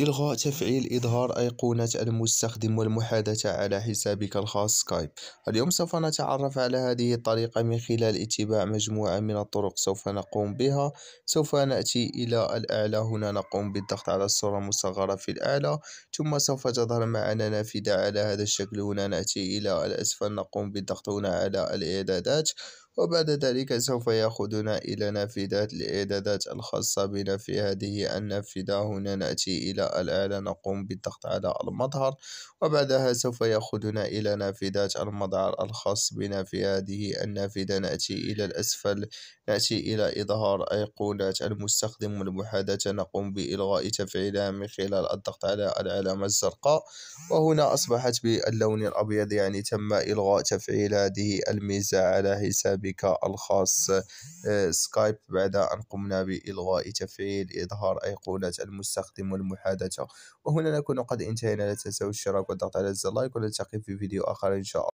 إلغاء تفعيل إظهار أيقونة المستخدم والمحادثة على حسابك الخاص سكايب اليوم سوف نتعرف على هذه الطريقة من خلال اتباع مجموعة من الطرق سوف نقوم بها سوف نأتي إلى الأعلى هنا نقوم بالضغط على الصورة المصغرة في الأعلى ثم سوف تظهر معنا نافذة على هذا الشكل هنا نأتي إلى الأسفل نقوم بالضغط هنا على الإعدادات وبعد ذلك سوف يأخذنا إلى نافذات الإعدادات الخاصة بنا في هذه النافذة هنا نأتي إلى الأعلى نقوم بالضغط على المظهر وبعدها سوف يأخذنا إلى نافذات المظهر الخاص بنا في هذه النافذة نأتي إلى الأسفل نأتي إلى إظهار أيقونات المستخدم والمحادثة نقوم بإلغاء تفعيلها من خلال الضغط على العلامة الزرقاء وهنا أصبحت باللون الأبيض يعني تم إلغاء تفعيل هذه الميزة على حساب بك الخاص آه، سكايب بعد أن قمنا بإلغاء تفعيل إظهار أيقونة المستخدم والمحادثة وهنا نكون قد انتهينا لا تنسوا الاشتراك والضغط على زر لايك ونلتقي في فيديو آخر إن شاء الله